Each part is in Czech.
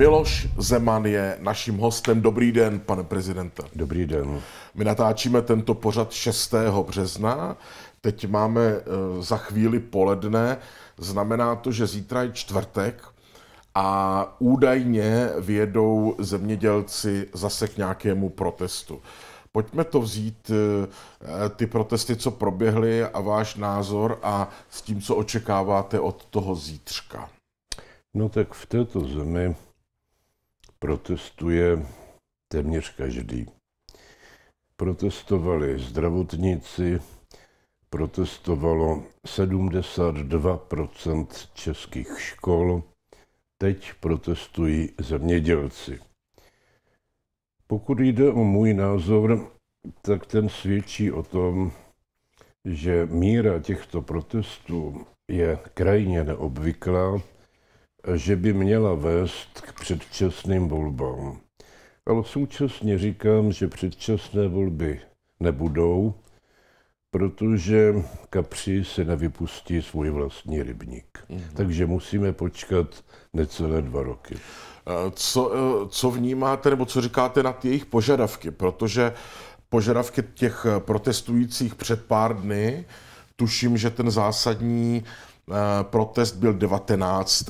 Miloš Zeman je naším hostem. Dobrý den, pane prezidente. Dobrý den. My natáčíme tento pořad 6. března. Teď máme eh, za chvíli poledne. Znamená to, že zítra je čtvrtek a údajně vědou zemědělci zase k nějakému protestu. Pojďme to vzít, eh, ty protesty, co proběhly a váš názor a s tím, co očekáváte od toho zítřka. No tak v této zemi protestuje téměř každý. Protestovali zdravotníci, protestovalo 72% českých škol, teď protestují zemědělci. Pokud jde o můj názor, tak ten svědčí o tom, že míra těchto protestů je krajně neobvyklá, že by měla vést k předčasným volbám. Ale současně říkám, že předčasné volby nebudou, protože kapři se nevypustí svůj vlastní rybník. Mm-hmm. Takže musíme počkat necelé dva roky. Eh, co, eh, co vnímáte nebo co říkáte na ty jejich požadavky? Protože požadavky těch protestujících před pár dny, tuším, že ten zásadní Eh, protest byl 19.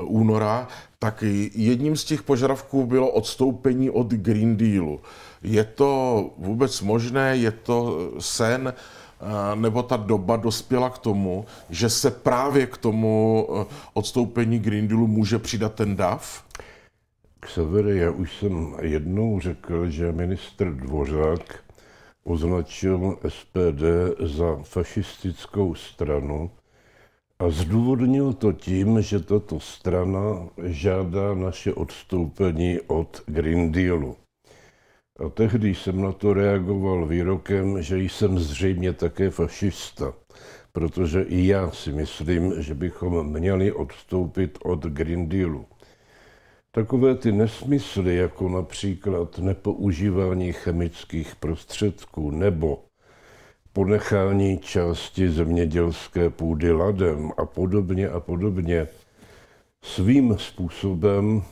února, tak jedním z těch požadavků bylo odstoupení od Green Dealu. Je to vůbec možné, je to sen, eh, nebo ta doba dospěla k tomu, že se právě k tomu eh, odstoupení Green Dealu může přidat ten DAF? Ksavere, já už jsem jednou řekl, že ministr Dvořák označil SPD za fašistickou stranu a zdůvodnil to tím, že tato strana žádá naše odstoupení od Green Dealu. A tehdy jsem na to reagoval výrokem, že jsem zřejmě také fašista, protože i já si myslím, že bychom měli odstoupit od Green Dealu. Takové ty nesmysly, jako například nepoužívání chemických prostředků nebo ponechání části zemědělské půdy ladem a podobně a podobně, svým způsobem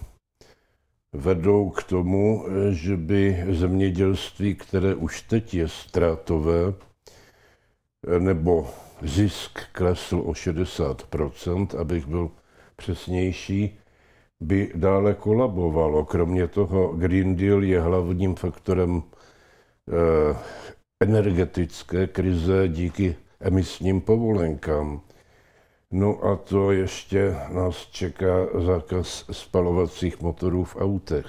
vedou k tomu, že by zemědělství, které už teď je ztrátové, nebo zisk klesl o 60 abych byl přesnější, by dále kolabovalo. Kromě toho Green Deal je hlavním faktorem eh, energetické krize díky emisním povolenkám. No a to ještě nás čeká zákaz spalovacích motorů v autech.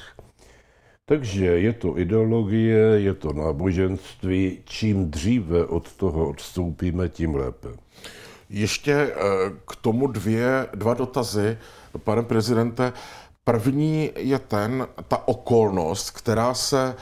Takže je to ideologie, je to náboženství. Čím dříve od toho odstoupíme, tím lépe. Ještě eh, k tomu dvě, dva dotazy pane prezidente. První je ten, ta okolnost, která se,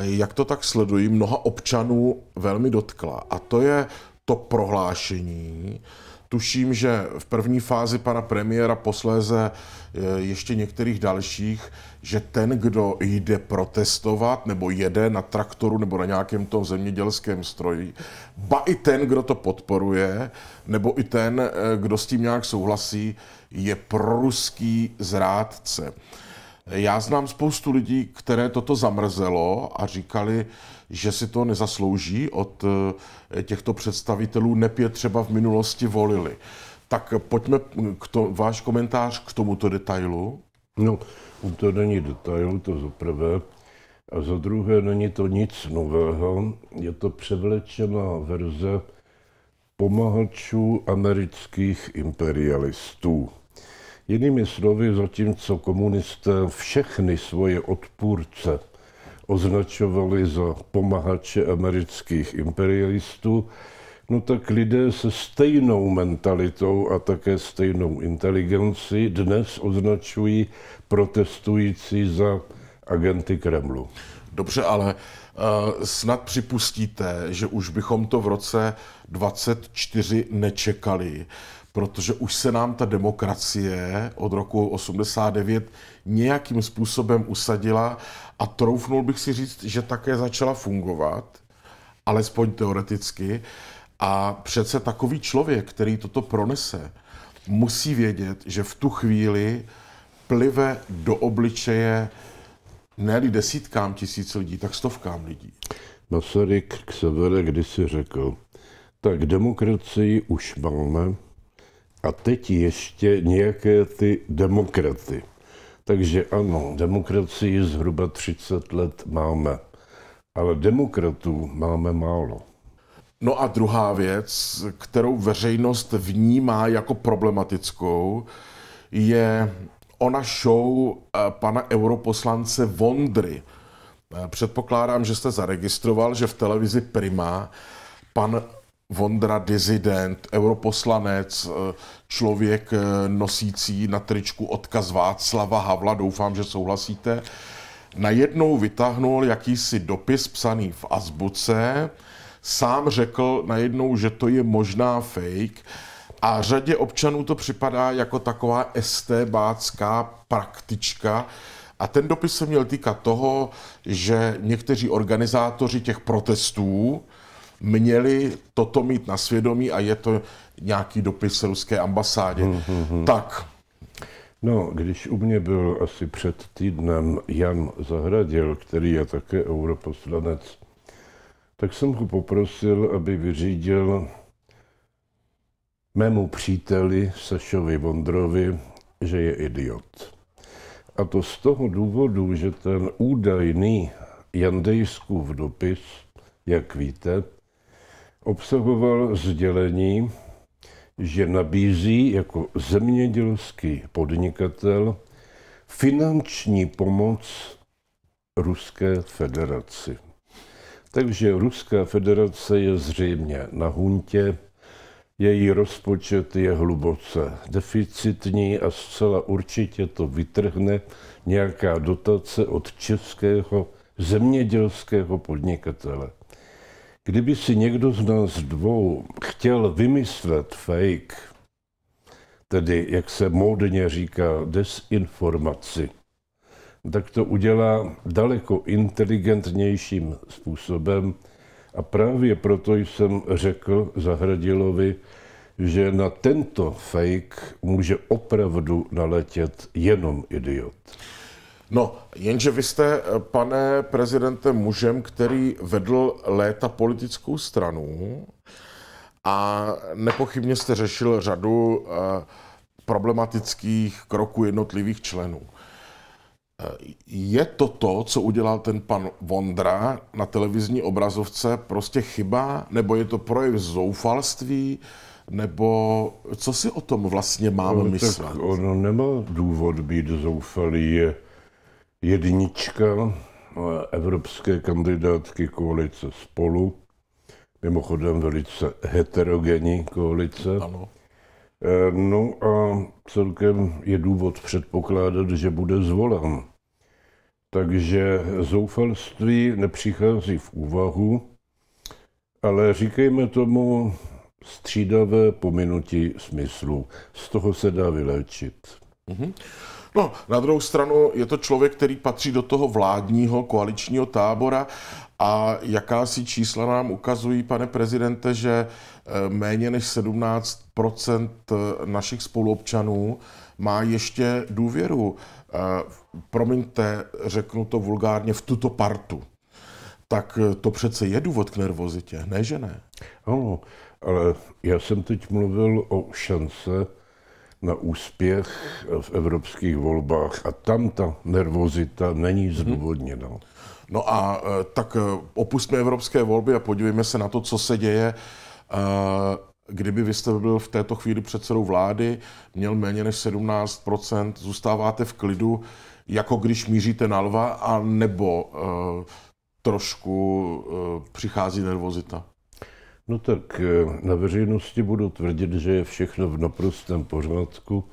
jak to tak sledují, mnoha občanů velmi dotkla. A to je to prohlášení Tuším, že v první fázi pana premiéra, posléze eh, ještě některých dalších, že ten, kdo jde protestovat nebo jede na traktoru nebo na nějakém tom zemědělském stroji, ba i ten, kdo to podporuje, nebo i ten, eh, kdo s tím nějak souhlasí, je proruský zrádce. Já znám spoustu lidí, které toto zamrzelo a říkali, že si to nezaslouží od eh, těchto představitelů, nep je třeba v minulosti volili. Tak pojďme k to, váš komentář k tomuto detailu. No, to není detail, to za prvé. A za druhé, není to nic nového. Je to převlečená verze pomahačů amerických imperialistů. Jinými slovy, zatímco komunisté všechny svoje odpůrce označovali za pomahače amerických imperialistů, no tak lidé se stejnou mentalitou a také stejnou inteligencí dnes označují protestující za agenty Kremlu. Dobře, ale uh, snad připustíte, že už bychom to v roce 24 nečekali, protože už se nám ta demokracie od roku 89 nějakým způsobem usadila a troufnul bych si říct, že také začala fungovat, alespoň teoreticky. A přece takový člověk, který toto pronese, musí vědět, že v tu chvíli plive do obličeje ne desítkám tisíc lidí, tak stovkám lidí. Masaryk no, Xavere kdysi řekl, tak demokracii už máme a teď ještě nějaké ty demokraty. Takže ano, demokracii zhruba 30 let máme, ale demokratů máme málo. No a druhá věc, kterou veřejnost vnímá jako problematickou, je ona show eh, pana europoslance Vondry. Eh, předpokládám, že jste zaregistroval, že v televizi Prima pan Vondra, dizident, europoslanec, eh, člověk eh, nosící na tričku odkaz Václava Havla, doufám, že souhlasíte, najednou vytáhnul jakýsi dopis psaný v azbuce, sám řekl najednou, že to je možná fake a řadě občanů to připadá jako taková estébácká praktička, a ten dopis se měl týkat toho, že někteří organizátoři těch protestů měli toto mít na svědomí a je to nějaký dopis ruské ambasádě. mm hmm. Tak. No, když u mě byl asi před týdnem Jan Zahradil, který je také europoslanec, tak jsem ho poprosil, aby vyřídil mému příteli Sašovi Vondrovi, že je idiot. A to z toho důvodu, že ten údajný Jandejskův dopis, jak víte, obsahoval sdělení, že nabízí jako zemědělský podnikatel finanční pomoc Ruské federaci. Takže Ruská federace je zřejmě na huntě, její rozpočet je hluboce deficitní a zcela určitě to vytrhne nějaká dotace od českého zemědělského podnikatele. Kdyby si někdo z nás dvou chtěl vymyslet fake, tedy jak se módně říká desinformaci, tak to udělá daleko inteligentnějším způsobem. A právě proto jsem řekl Zahradilovi, že na tento fake může opravdu naletět jenom idiot. No, jenže vy jste, eh, pane prezidente, mužem, který vedl léta politickou stranu a nepochybně jste řešil řadu eh, problematických kroků jednotlivých členů. Eh, je to to, co udělal ten pan Vondra na televizní obrazovce, prostě chyba? Nebo je to projev zoufalství? Nebo co si o tom vlastně máme no, myslet? ono nemá důvod být zoufalý jednička eh, evropské kandidátky koalice Spolu, mimochodem velice heterogenní koalice. Ano. Eh, no a celkem je důvod předpokládat, že bude zvolen. Takže zoufalství nepřichází v úvahu, ale říkejme tomu střídavé pominutí smyslu. Z toho se dá vyléčit. Mm-hmm. No, na druhou stranu je to člověk, který patří do toho vládního koaličního tábora a jakási čísla nám ukazují, pane prezidente, že eh, méně než 17 eh, našich spoluobčanů má ještě důvěru, eh, promiňte, řeknu to vulgárně, v tuto partu. Tak to přece je důvod k nervozitě, ne že ne? Ano, ale já jsem teď mluvil o šance na úspěch v evropských volbách a tam ta nervozita není mhm. zdůvodněna. Hmm. No a e, tak e, opustme evropské volby a podívejme se na to, co se děje. E, kdyby vy jste byl v této chvíli předsedou vlády, měl méně než 17%, zůstáváte v klidu, jako když míříte na lva, a nebo trošku přichází nervozita? No tak eh, na veřejnosti budu tvrdit, že je všechno v naprostém pořádku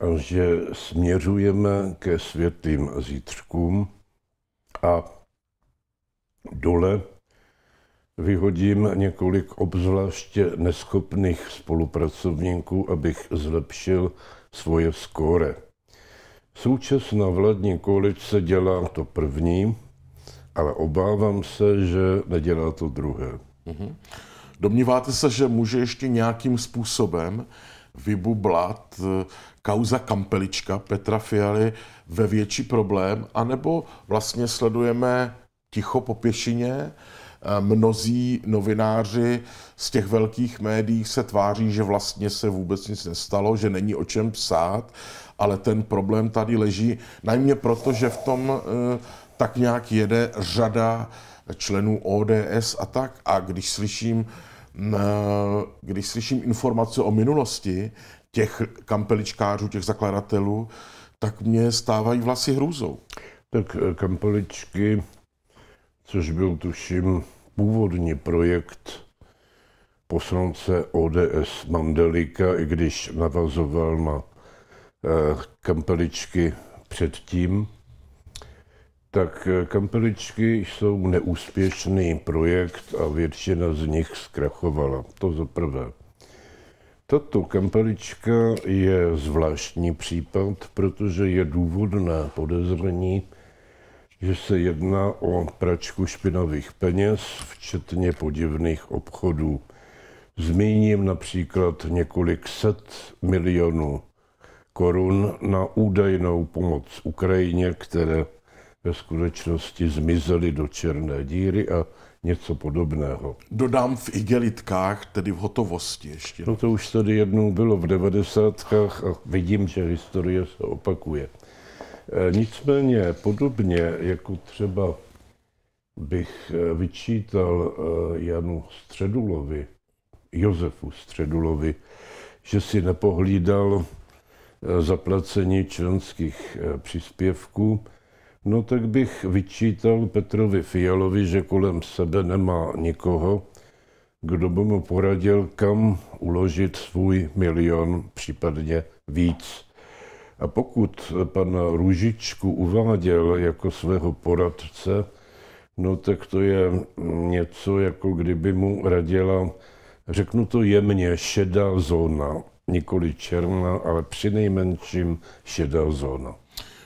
a že směřujeme ke světlým zítřkům a dole vyhodím několik obzvláště neschopných spolupracovníků, abych zlepšil svoje skóre. Současná vládní koalice dělá to první, ale obávám se, že nedělá to druhé. Mm-hmm. Domníváte se, že může ještě nějakým způsobem vybublat eh, kauza Kampelička Petra Fialy ve větší problém, anebo vlastně sledujeme ticho po pěšině, eh, mnozí novináři z těch velkých médií se tváří, že vlastně se vůbec nic nestalo, že není o čem psát, ale ten problém tady leží najmě proto, že v tom eh, tak nějak jede řada členů ODS a tak. A když slyším Eh, když slyším informace o minulosti těch kampeličkářů, těch zakladatelů, tak mě stávají vlasy hrůzou. Tak eh, kampeličky, což byl tuším původní projekt poslance ODS Mandelika, i když navazoval na eh, kampeličky předtím, tak eh, kampeličky jsou neúspěšný projekt a většina z nich zkrachovala. To za prvé. Tato kampelička je zvláštní případ, protože je důvodné podezření, že se jedná o pračku špinavých peněz, včetně podivných obchodů. Zmíním například několik set milionů korun na údajnou pomoc Ukrajině, které ve skutečnosti zmizely do černé díry a něco podobného. Dodám v igelitkách, tedy v hotovosti ještě. No to už tady jednou bylo v devadesátkách a vidím, že historie se opakuje. E, nicméně podobně, jako třeba bych e, vyčítal e, Janu Středulovi, Josefu Středulovi, že si nepohlídal zaplacení členských příspěvků, No tak bych vyčítal Petrovi Fialovi, že kolem sebe nemá nikoho, kdo by mu poradil, kam uložit svůj milion, případně víc. A pokud pana Růžičku uváděl jako svého poradce, no tak to je něco, jako kdyby mu radila, řeknu to jemně, šedá zóna, nikoli černá, ale přinejmenším šedá zóna.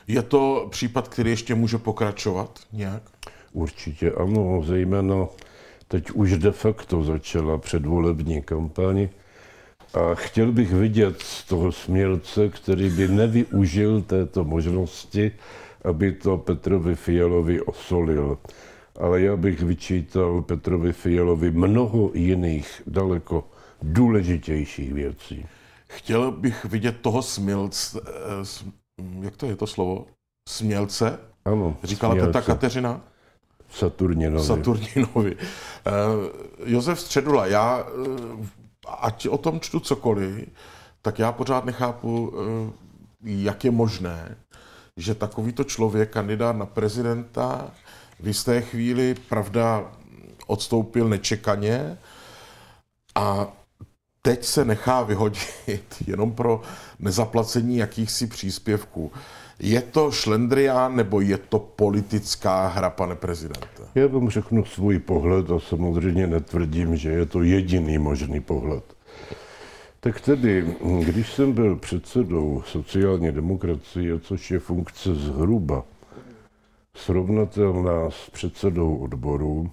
Je to případ, který ještě může pokračovat nějak? Určitě ano, zejména teď už de facto začala předvolební kampaň. A chtěl bych vidět toho smělce, který by nevyužil této možnosti, aby to Petrovi Fialovi osolil. Ale já bych vyčítal Petrovi Fialovi mnoho jiných, daleko důležitějších věcí. Chtěl bych vidět toho smilce, Mm, jak to je to slovo? Smělce? Ano, Říkala smělce. teta Kateřina? Saturninovi. Saturninovi. Uh, Josef Středula, já, uh, ať o tom čtu cokoliv, tak já pořád nechápu, uh, jak je možné, že takovýto člověk, kandidát na prezidenta, v jisté chvíli, pravda, odstoupil nečekaně a teď se nechá vyhodit jenom pro nezaplacení jakýchsi příspěvků. Je to šlendrián nebo je to politická hra, pane prezidente? Já vám řeknu svůj pohled a samozřejmě netvrdím, že je to jediný možný pohled. Tak tedy, když jsem byl předsedou sociální demokracie, což je funkce zhruba srovnatelná s předsedou odboru,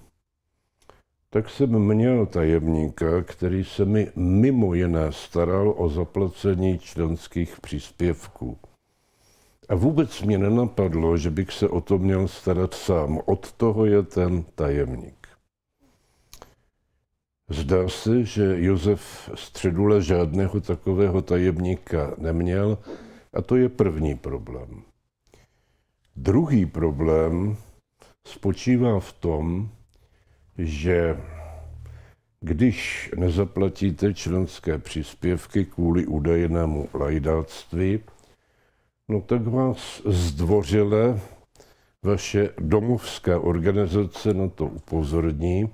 tak jsem měl tajemníka, který se mi mimo jiné staral o zaplacení členských příspěvků. A vůbec mě nenapadlo, že bych se o to měl starat sám. Od toho je ten tajemník. Zdá se, že Josef Středula žádného takového tajemníka neměl a to je první problém. Druhý problém spočívá v tom, že když nezaplatíte členské příspěvky kvůli údajnému lajdáctví, no tak vás zdvořile vaše domovská organizace na to upozorní.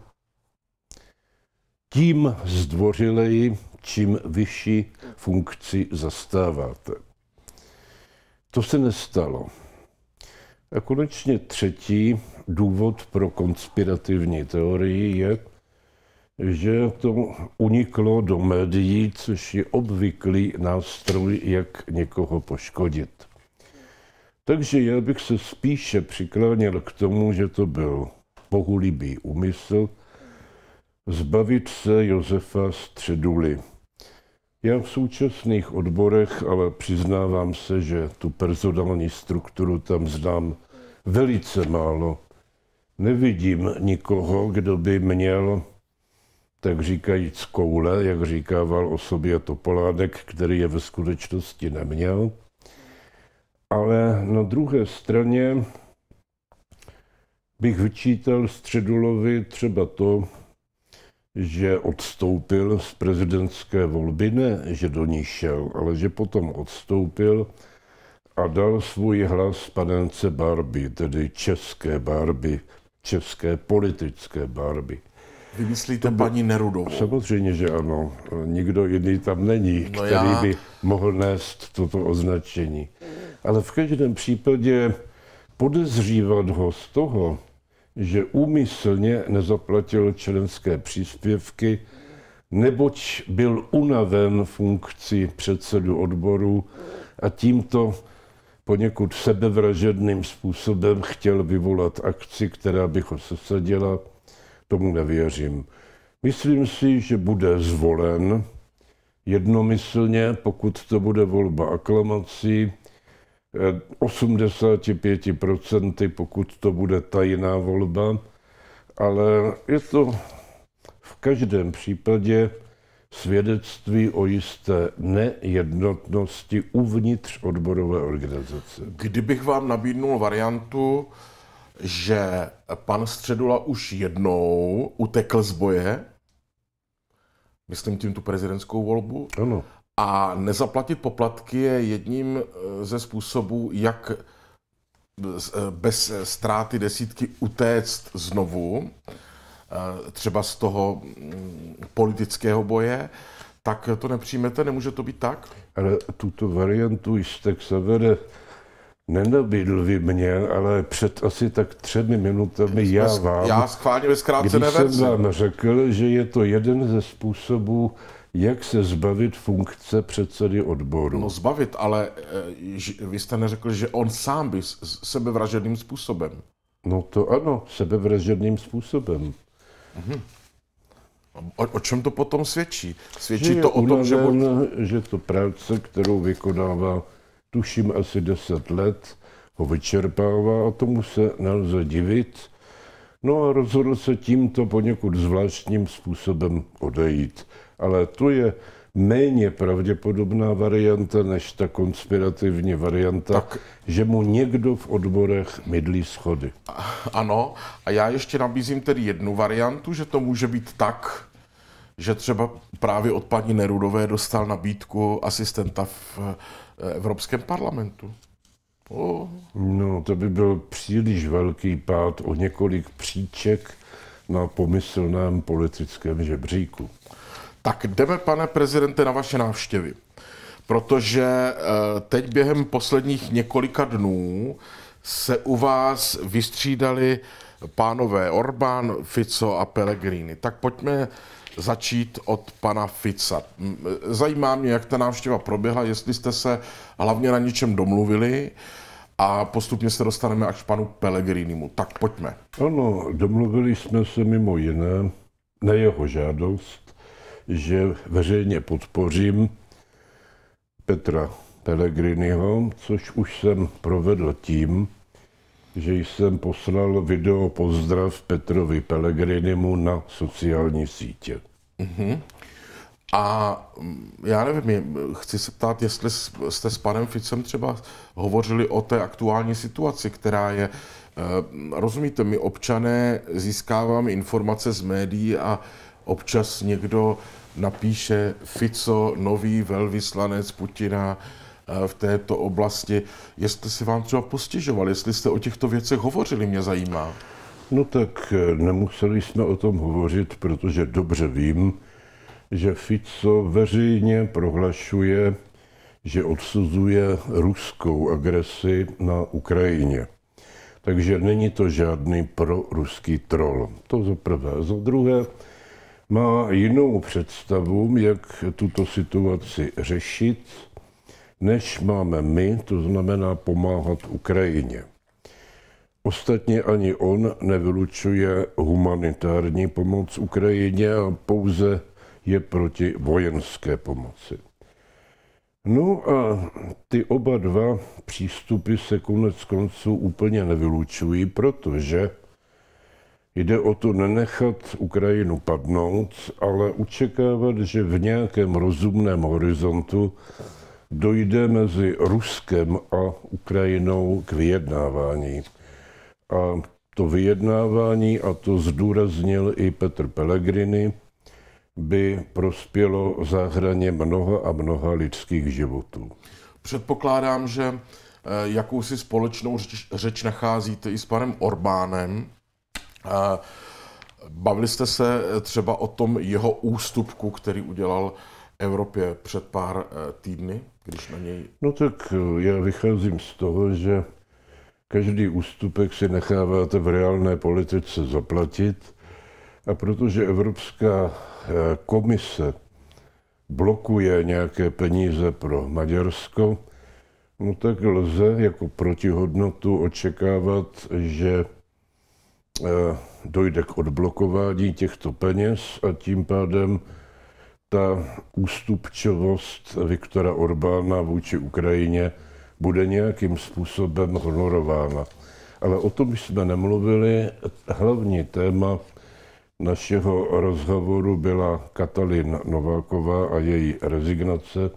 Tím zdvořileji, čím vyšší funkci zastáváte. To se nestalo. A konečně třetí důvod pro konspirativní teorii je, že to uniklo do médií, což je obvyklý nástroj, jak někoho poškodit. Takže já bych se spíše přikláněl k tomu, že to byl bohulibý úmysl zbavit se Josefa Středuly. Já v současných odborech, ale přiznávám se, že tu personální strukturu tam znám velice málo, nevidím nikoho, kdo by měl, tak říkajíc, koule, jak říkával o sobě Topoládek, který je ve skutečnosti neměl. Ale na druhé straně bych vyčítal Středulovi třeba to, že odstoupil z prezidentské volby, ne, že do ní šel, ale že potom odstoupil a dal svůj hlas panence Barbie, tedy české Barbie, české politické barvy. Vymyslíte to by... paní Nerudovou? Samozřejmě, že ano. Nikdo jiný tam není, no který já... by mohl nést toto označení. Ale v každém případě podezřívat ho z toho, že úmyslně nezaplatil členské příspěvky, neboť byl unaven funkci předsedu odboru a tímto poněkud sebevražedným způsobem chtěl vyvolat akci, která bych ho sesadila, tomu nevěřím. Myslím si, že bude zvolen jednomyslně, pokud to bude volba aklamací, 85%, eh, pokud to bude tajná volba, ale je to v každém případě svědectví o jisté nejednotnosti uvnitř odborové organizace. Kdybych vám nabídnul variantu, že pan Středula už jednou utekl z boje, myslím tím tu prezidentskou volbu, ano. a nezaplatit poplatky je jedním eh, ze způsobů, jak eh, eh, bez ztráty desítky utéct znovu. Eh, třeba z toho mm, politického boje, tak to nepřijmete, nemůže to být tak? Ale tuto variantu jste k severe nenabídl vy mě, ale před asi tak třemi minutami já vám. Já schválně ve zkrácené jsem vám řekl, že je to jeden ze způsobů, jak se zbavit funkce předsedy odboru. No zbavit, ale eh, vy jste neřekl, že on sám by sebevražedným způsobem. No to ano, sebevražedným způsobem. O, o čem to potom svědčí? Svědčí že to o tom, že... On... že to práce, kterou vykonává, tuším, asi 10 let, ho vyčerpává a tomu se nelze divit. No a rozhodl se tímto poněkud zvláštním způsobem odejít. Ale to je méně pravděpodobná varianta než ta konspirativní varianta, tak, že mu někdo v odborech mydlí schody. Ano, a já ještě nabízím tedy jednu variantu, že to může být tak, že třeba právě od paní Nerudové dostal nabídku asistenta v eh, Evropském parlamentu. O. No, to by byl příliš velký pád o několik příček na pomyslném politickém žebříku. Tak jdeme, pane prezidente, na vaše návštěvy. Protože eh, teď během posledních několika dnů se u vás vystřídali pánové Orbán, Fico a Pellegrini. Tak pojďme začít od pana Fica. Zajímá mě, jak ta návštěva proběhla, jestli jste se hlavně na něčem domluvili a postupně se dostaneme až k panu Pellegrinimu. Tak pojďme. Ano, domluvili jsme se mimo jiné na jeho žádost že veřejně podpořím Petra Pellegriniho, což už jsem provedl tím, že jsem poslal video pozdrav Petrovi Pellegrinimu na sociální sítě. Mm-hmm. A mm, já nevím, chci se ptát, jestli jste s panem Ficem třeba hovořili o té aktuální situaci, která je. Eh, rozumíte, my občané získáváme informace z médií a občas někdo napíše Fico, nový velvyslanec Putina eh, v této oblasti. Jestli si vám třeba postižoval, jestli jste o těchto věcech hovořili, mě zajímá. No tak eh, nemuseli jsme o tom hovořit, protože dobře vím, že Fico veřejně prohlašuje, že odsuzuje ruskou agresi na Ukrajině. Takže není to žádný proruský troll. To za prvé. Za druhé, má jinou představu, jak tuto situaci řešit, než máme my, to znamená pomáhat Ukrajině. Ostatně ani on nevylučuje humanitární pomoc Ukrajině a pouze je proti vojenské pomoci. No a ty oba dva přístupy se konec konců úplně nevylučují, protože Jde o to nenechat Ukrajinu padnout, ale očekávat, že v nějakém rozumném horizontu dojde mezi Ruskem a Ukrajinou k vyjednávání. A to vyjednávání, a to zdůraznil i Petr Pellegrini, by prospělo záhraně mnoha a mnoha lidských životů. Předpokládám, že eh, jakousi společnou řeč, řeč nacházíte i s panem Orbánem, Bavili jste se třeba o tom jeho ústupku, který udělal Evropě před pár eh, týdny, když na něj... No tak eh, já vycházím z toho, že každý ústupek si necháváte v reálné politice zaplatit a protože Evropská eh, komise blokuje nějaké peníze pro Maďarsko, no tak lze jako protihodnotu očekávat, že Eh, dojde k odblokování těchto peněz a tím pádem ta ústupčovost Viktora Orbána vůči Ukrajině bude nějakým způsobem honorována. Ale o tom jsme nemluvili. Hlavní téma našeho rozhovoru byla Katalin Nováková a její rezignace.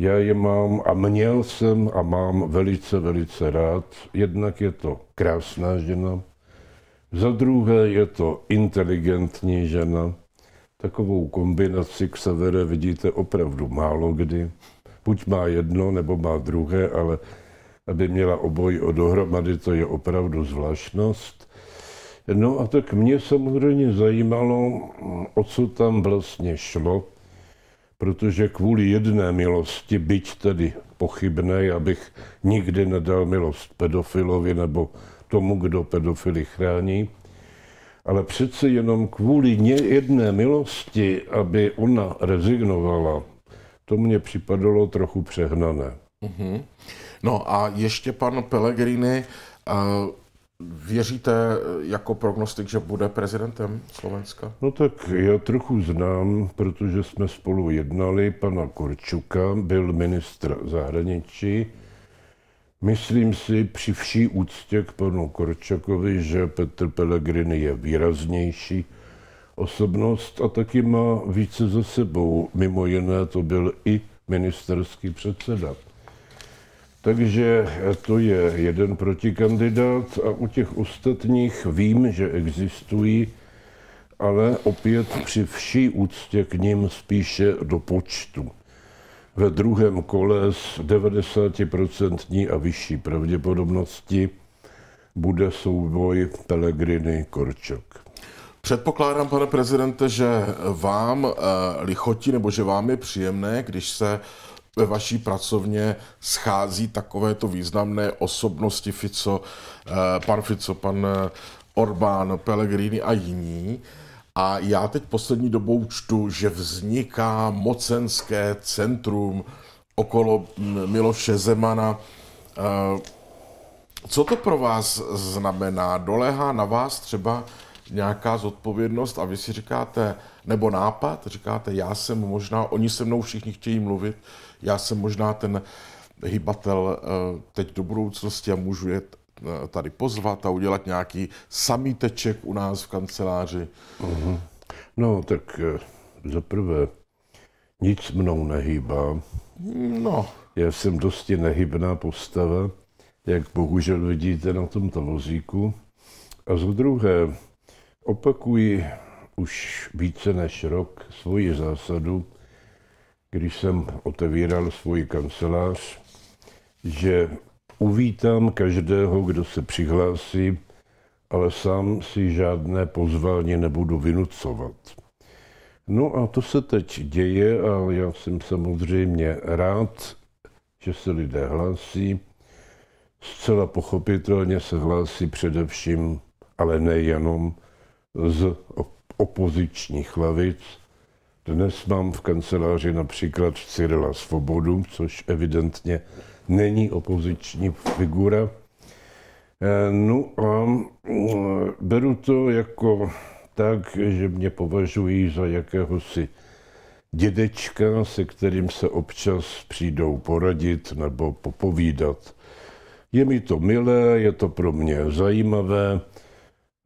Já je mám a měl jsem a mám velice, velice rád. Jednak je to krásná žena, za druhé je to inteligentní žena. Takovou kombinaci k severe vidíte opravdu málo kdy. Buď má jedno, nebo má druhé, ale aby měla obojí o dohromady, to je opravdu zvláštnost. No a tak mě samozřejmě zajímalo, o co tam vlastně šlo, protože kvůli jedné milosti, byť tedy pochybné, abych nikdy nedal milost pedofilovi nebo tomu, kdo pedofily chrání, ale přece jenom kvůli jedné milosti, aby ona rezignovala, to mně připadalo trochu přehnané. Mm-hmm. No a ještě pan Pellegrini, Věříte eh, jako prognostik, že bude prezidentem Slovenska? No tak já trochu znám, protože jsme spolu jednali, pana Korčuka, byl ministr zahraničí Myslím si při vší úctě k panu Korčakovi, že Petr Pellegrini je výraznější osobnost a taky má více za sebou. Mimo jiné to byl i ministerský předseda. Takže to je jeden protikandidát a u těch ostatních vím, že existují, ale opět při vší úctě k ním spíše do počtu ve druhém kole s 90% a vyšší pravděpodobností bude souboj Pelegrini Korčok. Předpokládám, pane prezidente, že vám eh, lichotí nebo že vám je příjemné, když se ve vaší pracovně schází takovéto významné osobnosti Fico, eh, pan Fico, pan eh, Orbán, Pellegrini a jiní. A já teď poslední dobou čtu, že vzniká mocenské centrum okolo mm, Miloše Zemana. E, co to pro vás znamená? Dolehá na vás třeba nějaká zodpovědnost a vy si říkáte, nebo nápad, říkáte, já jsem možná, oni se mnou všichni chtějí mluvit, já jsem možná ten hybatel e, teď do budoucnosti a můžu jet Eh, tady pozvat a udělat nějaký samíteček u nás v kanceláři? Uh-huh. No, tak eh, za prvé, nic mnou nehýbá. No. Já jsem dosti nehybná postava, jak bohužel vidíte na tomto vozíku. A za druhé, opakuji už více než rok svoji zásadu, když jsem otevíral svůj kancelář, že Uvítám každého, kdo se přihlásí, ale sám si žádné pozvání nebudu vynucovat. No a to se teď děje a já jsem samozřejmě rád, že se lidé hlásí. Zcela pochopitelně se hlásí především, ale nejenom, z opozičních lavic. Dnes mám v kanceláři například Cyrila Svobodu, což evidentně není opoziční figura. Eh, no a mm, beru to jako tak, že mě považují za jakéhosi dědečka, se kterým se občas přijdou poradit nebo popovídat. Je mi to milé, je to pro mě zajímavé.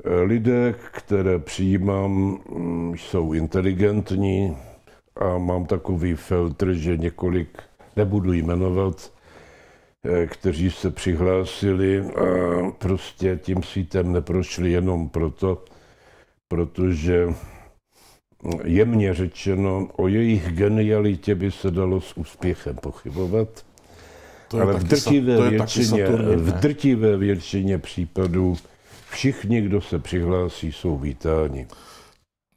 Eh, lidé, které přijímám, mm, jsou inteligentní a mám takový filtr, že několik, nebudu jmenovat, Eh, kteří se přihlásili a prostě tím sítem neprošli jenom proto, protože jemně řečeno, o jejich genialitě by se dalo s úspěchem pochybovat, to ale v drtivé, sa, většině, v drtivé většině případů všichni, kdo se přihlásí, jsou vítáni.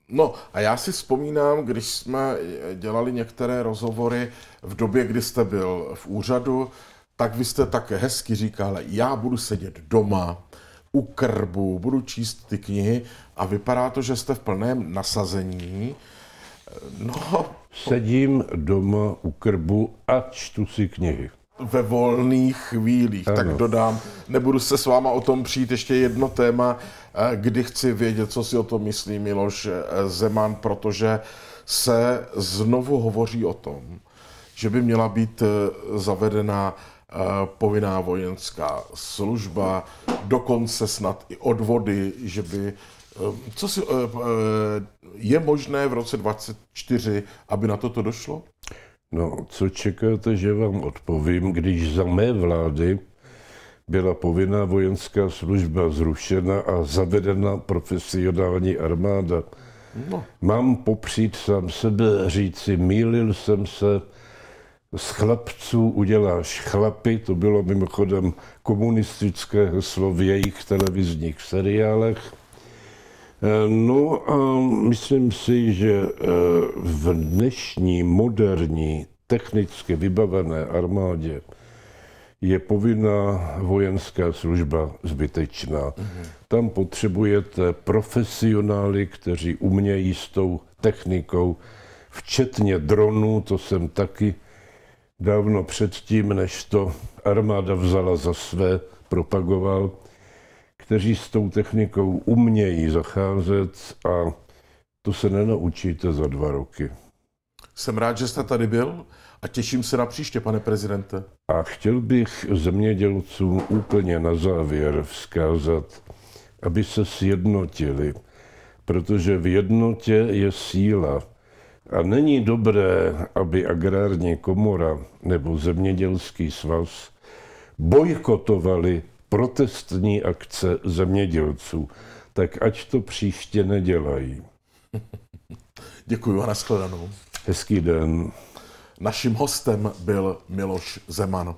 No a já si vzpomínám, když jsme dělali některé rozhovory v době, kdy jste byl v úřadu, tak vy jste tak hezky říkal, já budu sedět doma, u krbu, budu číst ty knihy a vypadá to, že jste v plném nasazení. No. Sedím doma u krbu a čtu si knihy. Ve volných chvílích, ano. tak dodám. Nebudu se s váma o tom přijít ještě jedno téma, eh, kdy chci vědět, co si o tom myslí Miloš eh, Zeman, protože se znovu hovoří o tom, že by měla být eh, zavedena Eh, povinná vojenská služba, dokonce snad i odvody, že by eh, co si, eh, je možné v roce 24, aby na toto došlo? No, co čekáte, že vám odpovím, když za mé vlády byla povinná vojenská služba zrušena a zavedena profesionální armáda? No. Mám popřít sám sebe, říci, mýlil jsem se, z chlapců uděláš chlapy, to bylo mimochodem komunistické heslo v jejich televizních seriálech. Eh, no a myslím si, že eh, v dnešní moderní technicky vybavené armádě je povinná vojenská služba zbytečná. Mm-hmm. Tam potřebujete profesionály, kteří umějí s tou technikou, včetně dronů, to jsem taky dávno předtím, než to armáda vzala za své, propagoval, kteří s tou technikou umějí zacházet a to se nenaučíte za dva roky. Jsem rád, že jste tady byl a těším se na příště, pane prezidente. A chtěl bych zemědělcům úplně na závěr vzkázat, aby se sjednotili, protože v jednotě je síla. A není dobré, aby agrární komora nebo zemědělský svaz bojkotovali protestní akce zemědělců. Tak ať to příště nedělají. Děkuji a nashledanou. Hezký den. Naším hostem byl Miloš Zeman.